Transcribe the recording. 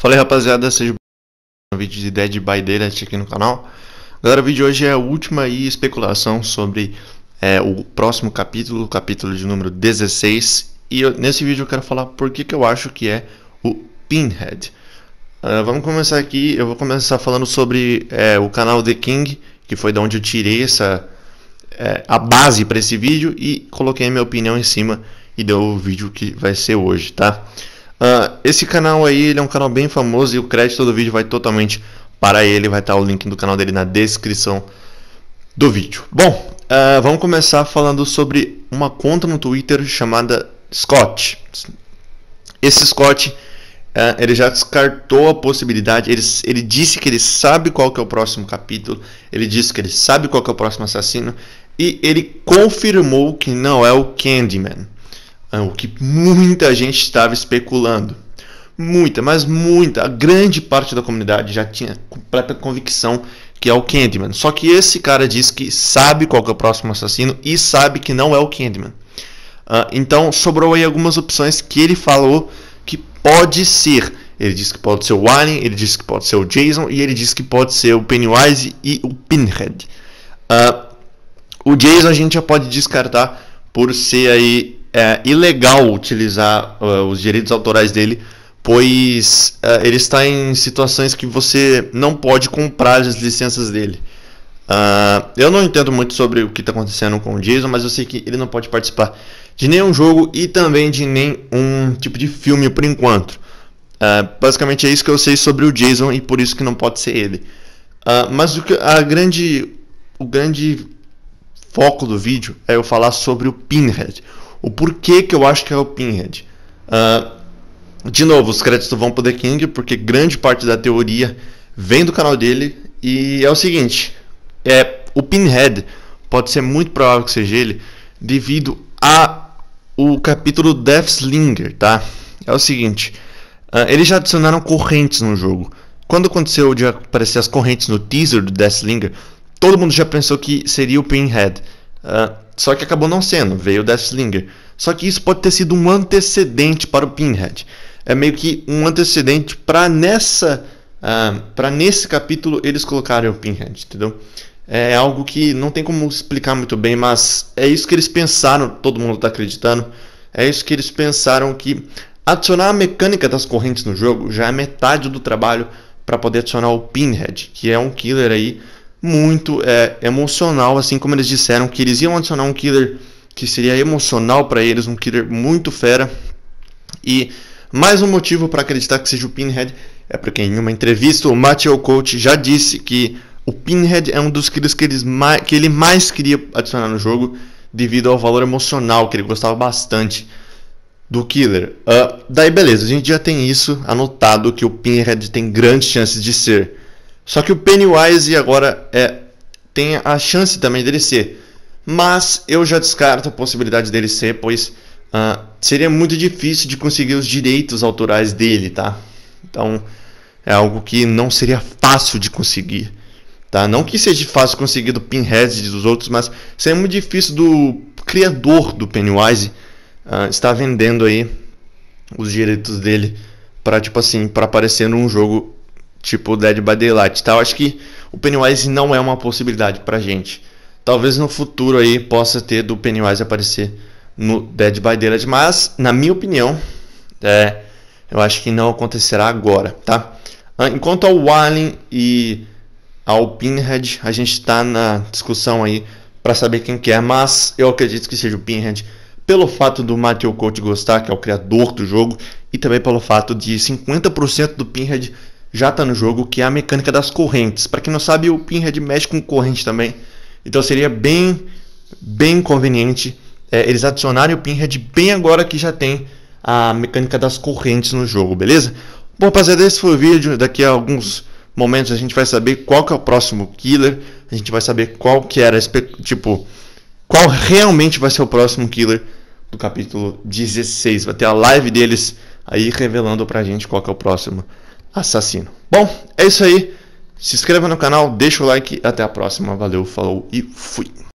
Fala aí rapaziada, sejam bem-vindos ao vídeo de Dead by Daylight aqui no canal. Galera, o vídeo de hoje é a última especulação sobre é, o próximo capítulo, o capítulo de número 16. E eu, nesse vídeo eu quero falar por que, que eu acho que é o Pinhead. Uh, vamos começar aqui, eu vou começar falando sobre é, o canal The King, que foi da onde eu tirei essa, é, a base para esse vídeo e coloquei a minha opinião em cima e deu o vídeo que vai ser hoje, tá? Uh, esse canal aí ele é um canal bem famoso e o crédito do vídeo vai totalmente para ele. Vai estar tá o link do canal dele na descrição do vídeo. Bom, uh, vamos começar falando sobre uma conta no Twitter chamada Scott. Esse Scott uh, ele já descartou a possibilidade. Ele, ele disse que ele sabe qual que é o próximo capítulo. Ele disse que ele sabe qual que é o próximo assassino. E ele confirmou que não é o Candyman. Ah, o que muita gente estava especulando. Muita, mas muita, a grande parte da comunidade já tinha completa convicção que é o Candyman. Só que esse cara diz que sabe qual é o próximo assassino e sabe que não é o Candyman. Uh, então sobrou aí algumas opções que ele falou que pode ser. Ele disse que pode ser o Alien, ele disse que pode ser o Jason e ele disse que pode ser o Pennywise e o Pinhead. Uh, o Jason a gente já pode descartar por ser aí é ilegal utilizar uh, os direitos autorais dele, pois uh, ele está em situações que você não pode comprar as licenças dele. Uh, eu não entendo muito sobre o que está acontecendo com o Jason, mas eu sei que ele não pode participar de nenhum jogo e também de nenhum tipo de filme por enquanto. Ah, basicamente é isso que eu sei sobre o Jason e por isso que não pode ser ele. Ah, mas o, que, a grande, o grande foco do vídeo é eu falar sobre o Pinhead o porquê que eu acho que é o Pinhead. Uh, de novo, os créditos vão para The King, porque grande parte da teoria vem do canal dele. E é o seguinte: é, o Pinhead pode ser muito provável que seja ele, devido a o capítulo Deathslinger, tá? É o seguinte: uh, eles já adicionaram correntes no jogo. Quando aconteceu de aparecer as correntes no teaser do Deathslinger, todo mundo já pensou que seria o Pinhead. Uh, só que acabou não sendo, veio o Deathslinger. Só que isso pode ter sido um antecedente para o Pinhead. É meio que um antecedente para nessa. Uh, ah, para nesse capítulo eles colocarem o Pinhead, entendeu? É algo que não tem como explicar muito bem, mas é isso que eles pensaram, todo mundo está acreditando. É isso que eles pensaram que adicionar a mecânica das correntes no jogo já é metade do trabalho para poder adicionar o Pinhead, que é um killer aí muito é, emocional, assim como eles disseram que eles iam adicionar um killer que seria emocional para eles, um killer muito fera. E mais um motivo para acreditar que seja o Pinhead é porque em uma entrevista o Matthew Coach já disse que o Pinhead é um dos killers que, eles mais, que ele mais queria adicionar no jogo devido ao valor emocional que ele gostava bastante do Killer. Uh, daí beleza, a gente já tem isso anotado que o Pinhead tem grandes chances de ser só que o Pennywise agora é, tem a chance também dele ser. Mas eu já descarto a possibilidade dele ser, pois uh, seria muito difícil de conseguir os direitos autorais dele, tá? Então é algo que não seria fácil de conseguir. Tá? Não que seja fácil conseguir do Pinhead e dos outros, mas seria muito difícil do criador do Pennywise uh, estar vendendo aí os direitos dele para tipo assim, para aparecer num jogo tipo Dead by Daylight, tá? Eu acho que o Pennywise não é uma possibilidade pra gente. Talvez no futuro aí possa ter do Pennywise aparecer no Dead by Daylight, mas na minha opinião, é, eu acho que não acontecerá agora, tá? Ah, enquanto ao Alien e ao Pinhead, a gente está na discussão aí para saber quem que é, mas eu acredito que seja o Pinhead pelo fato do Matthew Coach gostar, que é o criador do jogo, e também pelo fato de 50% do Pinhead já está no jogo, que é a mecânica das correntes. Para quem não sabe, o Pinhead mexe com corrente também. Então seria bem, bem conveniente é, eles adicionarem o Pinhead bem agora que já tem a mecânica das correntes no jogo, beleza? Bom, rapaziada, esse foi o vídeo. Daqui a alguns momentos a gente vai saber qual que é o próximo killer. A gente vai saber qual que era, tipo, qual realmente vai ser o próximo killer do capítulo 16. Vai ter a live deles aí revelando pra gente qual que é o próximo assassino. Bom, é isso aí. Se inscreva no canal, deixa o like, até a próxima, valeu, falou e fui.